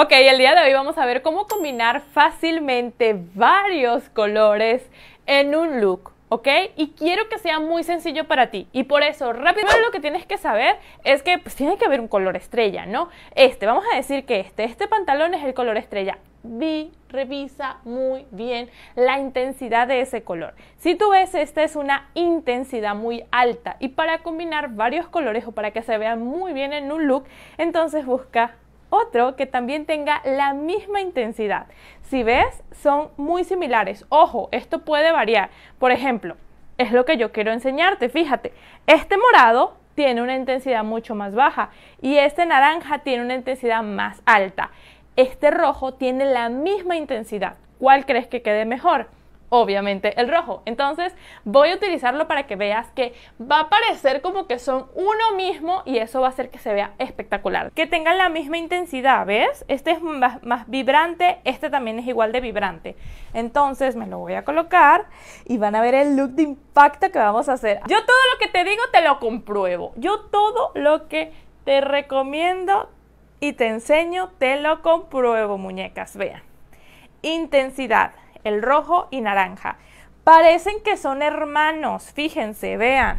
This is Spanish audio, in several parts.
Ok, el día de hoy vamos a ver cómo combinar fácilmente varios colores en un look. ¿ok? Y quiero que sea muy sencillo para ti. Y por eso, rápido lo que tienes que saber es que pues, tiene que haber un color estrella, ¿no? Este, vamos a decir que este, este pantalón es el color estrella. Vi, revisa muy bien la intensidad de ese color. Si tú ves, esta es una intensidad muy alta. Y para combinar varios colores o para que se vean muy bien en un look, entonces busca otro que también tenga la misma intensidad. Si ves, son muy similares. Ojo, esto puede variar. Por ejemplo, es lo que yo quiero enseñarte. Fíjate, este morado tiene una intensidad mucho más baja y este naranja tiene una intensidad más alta. Este rojo tiene la misma intensidad. ¿Cuál crees que quede mejor? obviamente el rojo. Entonces voy a utilizarlo para que veas que va a parecer como que son uno mismo y eso va a hacer que se vea espectacular. Que tengan la misma intensidad, ¿ves? Este es más, vibrante, este también es igual de vibrante. Entonces me lo voy a colocar y van a ver el look de impacto que vamos a hacer. Yo todo lo que te digo te lo compruebo. Yo todo lo que te recomiendo y te enseño te lo compruebo, muñecas. Vean. Intensidad el rojo y naranja. Parecen que son hermanos, fíjense, vean.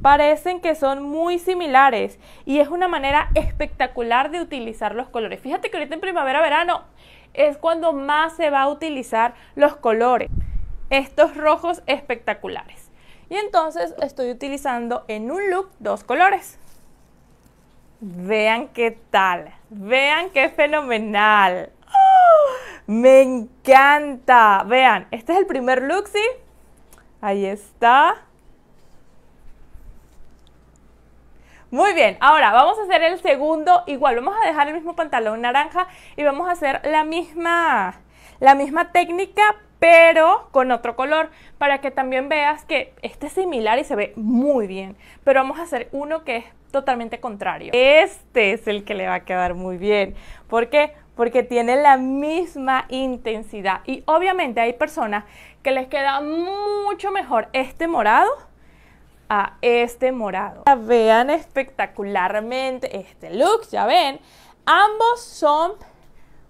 Parecen que son muy similares y es una manera espectacular de utilizar los colores. Fíjate que ahorita en primavera-verano es cuando más se va a utilizar los colores, estos rojos espectaculares. Y entonces estoy utilizando en un look dos colores. Vean qué tal, vean qué fenomenal. Me encanta. Vean, este es el primer Luxi. Ahí está. Muy bien, ahora vamos a hacer el segundo igual. Vamos a dejar el mismo pantalón naranja y vamos a hacer la misma, la misma técnica, pero con otro color, para que también veas que este es similar y se ve muy bien. Pero vamos a hacer uno que es totalmente contrario. Este es el que le va a quedar muy bien. porque porque tiene la misma intensidad. Y obviamente hay personas que les queda mucho mejor este morado a este morado. Vean espectacularmente este look, ya ven. Ambos son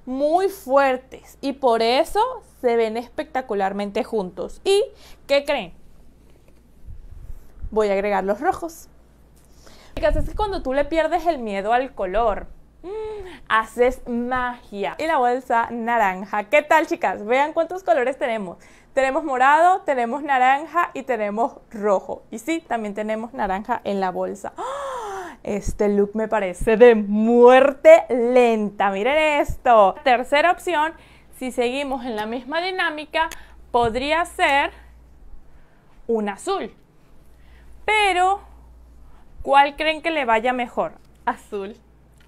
muy fuertes y por eso se ven espectacularmente juntos. ¿Y qué creen? Voy a agregar los rojos. es que cuando tú le pierdes el miedo al color, Mm, haces magia. Y la bolsa naranja. ¿Qué tal, chicas? Vean cuántos colores tenemos. Tenemos morado, tenemos naranja y tenemos rojo. Y sí, también tenemos naranja en la bolsa. ¡Ah! Este look me parece de muerte lenta. Miren esto. Tercera opción, si seguimos en la misma dinámica, podría ser un azul. Pero, ¿cuál creen que le vaya mejor? Azul.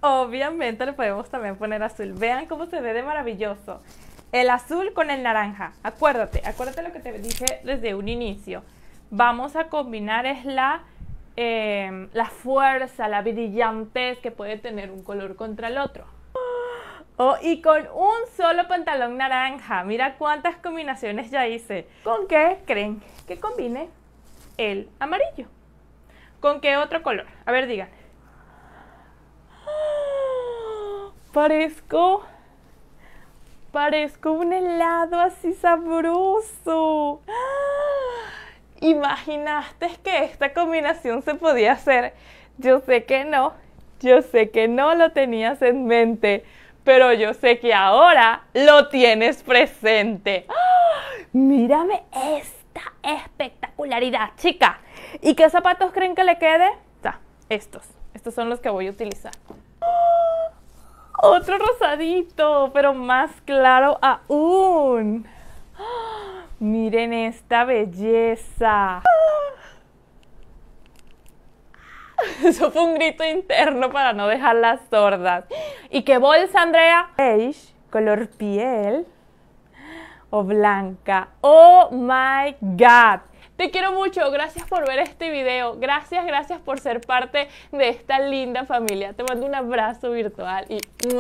Obviamente le podemos también poner azul. Vean cómo se ve de maravilloso. El azul con el naranja. Acuérdate, acuérdate lo que te dije desde un inicio. Vamos a combinar es la, em, la fuerza, la brillantez que puede tener un color contra el otro. Oh, y con un solo pantalón naranja. Mira cuántas combinaciones ya hice. ¿Con qué creen que combine el amarillo? ¿Con qué otro color? A ver, digan. Parezco. Parezco un helado así sabroso. ¿Imaginaste que esta combinación se podía hacer? Yo sé que no. Yo sé que no lo tenías en mente. Pero yo sé que ahora lo tienes presente. Mírame esta espectacularidad, chica. ¿Y qué zapatos creen que le quede? estos. Estos son los que voy a utilizar. ¡Ah! Otro rosadito, pero más claro aún. Miren esta belleza. Eso fue un grito interno para no dejarlas sordas. ¿Y qué bolsa, Andrea? Beige, color piel o blanca. Oh my God. Te quiero mucho, gracias por ver este video, gracias, gracias por ser parte de esta linda familia. Te mando un abrazo virtual y...